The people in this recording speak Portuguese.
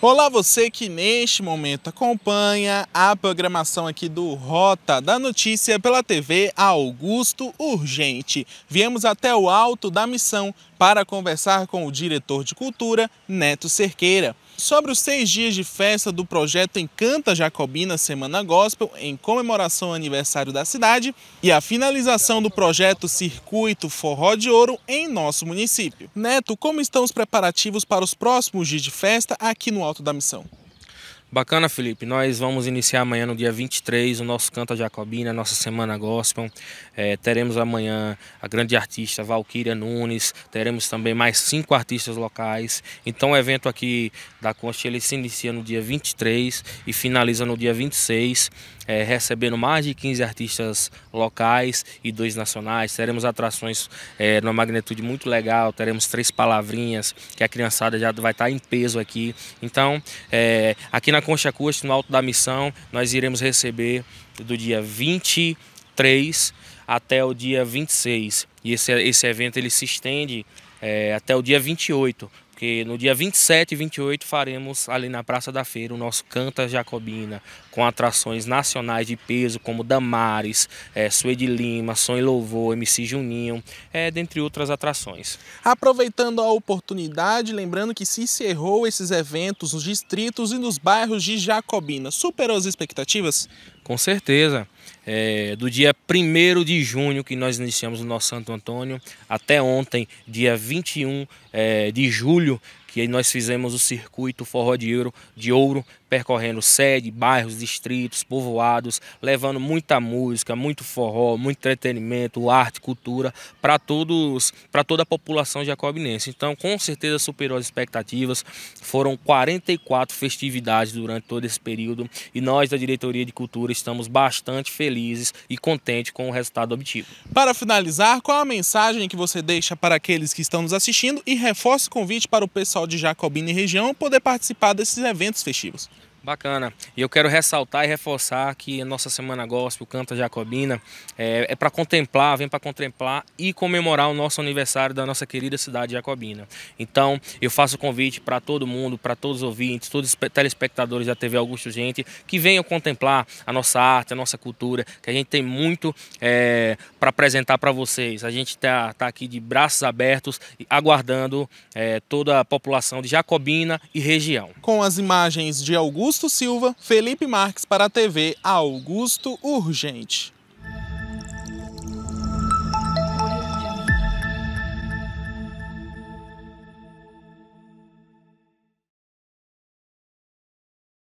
Olá você que neste momento acompanha a programação aqui do Rota da Notícia pela TV Augusto Urgente. Viemos até o alto da missão para conversar com o diretor de cultura, Neto Cerqueira, sobre os seis dias de festa do projeto Encanta Jacobina Semana Gospel, em comemoração ao aniversário da cidade, e a finalização do projeto Circuito Forró de Ouro em nosso município. Neto, como estão os preparativos para os próximos dias de festa aqui no Alto da Missão? Bacana, Felipe. Nós vamos iniciar amanhã, no dia 23, o nosso a Jacobina, a nossa Semana Gospel. É, teremos amanhã a grande artista Valquíria Nunes, teremos também mais cinco artistas locais. Então, o evento aqui da Concha ele se inicia no dia 23 e finaliza no dia 26, é, recebendo mais de 15 artistas locais e dois nacionais. Teremos atrações é, numa magnitude muito legal, teremos três palavrinhas que a criançada já vai estar em peso aqui. Então, é, aqui na na Concha Acústica, no Alto da Missão, nós iremos receber do dia 20 3 até o dia 26. E esse, esse evento ele se estende é, até o dia 28, porque no dia 27 e 28 faremos ali na Praça da Feira o nosso Canta Jacobina, com atrações nacionais de peso, como Damares, é, Suede Lima, Sonho Louvor, MC Juninho, é, dentre outras atrações. Aproveitando a oportunidade, lembrando que se encerrou esses eventos nos distritos e nos bairros de Jacobina. Superou as expectativas? Com certeza é, do dia 1 de junho que nós iniciamos o nosso Santo Antônio até ontem, dia 21 é, de julho, que nós fizemos o circuito Forró de Ouro, de ouro percorrendo sede, bairros, distritos, povoados, levando muita música, muito forró, muito entretenimento, arte, cultura para todos, para toda a população jacobinense. Então, com certeza superou as expectativas. Foram 44 festividades durante todo esse período e nós da diretoria de cultura estamos bastante felizes e contentes com o resultado obtido. Para finalizar, qual a mensagem que você deixa para aqueles que estão nos assistindo e reforça o convite para o pessoal de Jacobina e região poder participar desses eventos festivos? Bacana. E eu quero ressaltar e reforçar que a nossa Semana Gospel, Canta Jacobina, é, é para contemplar, vem para contemplar e comemorar o nosso aniversário da nossa querida cidade jacobina. Então, eu faço o convite para todo mundo, para todos os ouvintes, todos os telespectadores da TV Augusto Gente, que venham contemplar a nossa arte, a nossa cultura, que a gente tem muito é, para apresentar para vocês. A gente está tá aqui de braços abertos, aguardando é, toda a população de Jacobina e região. Com as imagens de Augusto, Augusto Silva, Felipe Marques para a TV Augusto Urgente.